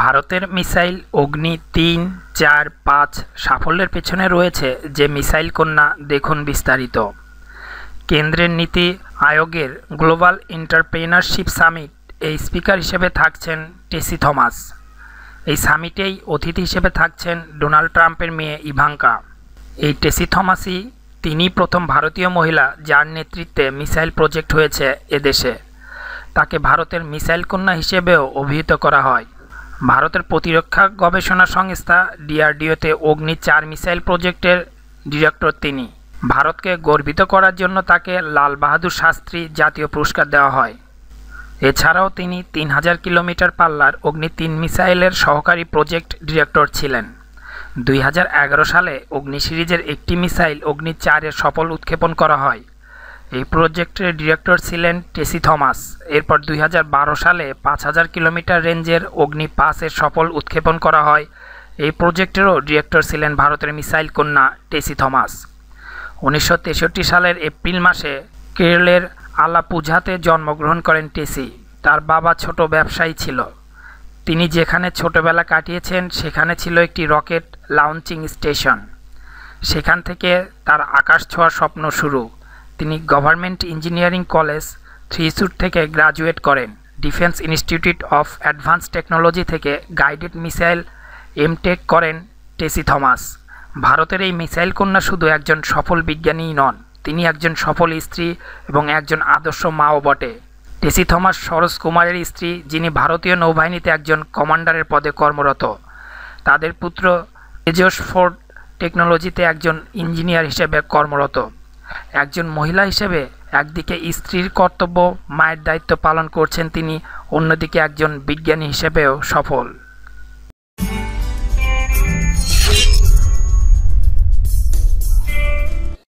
ভারতের মিসাইল অগ্নি তিন চার পাঁচ সাফল্যের পেছনে রয়েছে যে মিসাইল কন্যা দেখুন বিস্তারিত কেন্দ্রের নীতি আয়োগের গ্লোবাল এন্টারপ্রেনারশিপ সামিট এই স্পিকার হিসেবে থাকছেন টেসি থমাস এই সামিটেই অতিথি হিসেবে থাকছেন ডোনাল্ড ট্রাম্পের মেয়ে ইভাঙ্কা এই টেসি থমাসই তিনি প্রথম ভারতীয় মহিলা যার নেতৃত্বে মিসাইল প্রজেক্ট হয়েছে এদেশে তাকে ভারতের মিসাইল কন্যা হিসেবেও অভিহিত করা হয় ভারতের প্রতিরক্ষা গবেষণা সংস্থা ডিআরডিওতে অগ্নি চার মিসাইল প্রজেক্টের ডিরেক্টর তিনি ভারতকে গর্বিত করার জন্য তাকে লাল বাহাদুর শাস্ত্রী জাতীয় পুরস্কার দেওয়া হয় এছাড়াও তিনি তিন হাজার কিলোমিটার পাল্লার অগ্নি তিন মিসাইলের সহকারী প্রজেক্ট ডিরেক্টর ছিলেন দুই সালে অগ্নি সিরিজের একটি মিসাইল অগ্নি চারের সফল উৎক্ষেপণ করা হয় এই প্রজেক্টের ডিরেক্টর ছিলেন টেসি থমাস এরপর দুই সালে পাঁচ হাজার কিলোমিটার রেঞ্জের অগ্নি পাসের সফল উৎক্ষেপণ করা হয় এই প্রজেক্টেরও ডিরেক্টর ছিলেন ভারতের মিসাইল কন্যা টেসি থমাস উনিশশো সালের এপ্রিল মাসে কেরলের আলাপুঝাতে জন্মগ্রহণ করেন টেসি তার বাবা ছোট ব্যবসায়ী ছিল তিনি যেখানে ছোটবেলা কাটিয়েছেন সেখানে ছিল একটি রকেট লাউঞ্চিং স্টেশন সেখান থেকে তার আকাশ ছোঁয়ার স্বপ্ন শুরু তিনি গভর্নমেন্ট ইঞ্জিনিয়ারিং কলেজ থ্রিসুর থেকে গ্রাজুয়েট করেন defence institute of advance technology থেকে গাইডেড মিসাইল এমটেক করেন টেসি থমাস ভারতের এই মিসাইল কন্যা শুধু একজন সফল বিজ্ঞানীই নন তিনি একজন সফল স্ত্রী এবং একজন আদর্শ মাও বটে টেসি থমাস সরোজ কুমারের স্ত্রী যিনি ভারতীয় নৌবাহিনীতে একজন কমান্ডারের পদে কর্মরত তাদের পুত্র তেজস ফোর্ড টেকনোলজিতে একজন ইঞ্জিনিয়ার হিসেবে কর্মরত একজন মহিলা হিসেবে একদিকে স্ত্রীর কর্তব্য মায়ের দায়িত্ব পালন করছেন তিনি অন্যদিকে একজন বিজ্ঞানী হিসেবেও সফল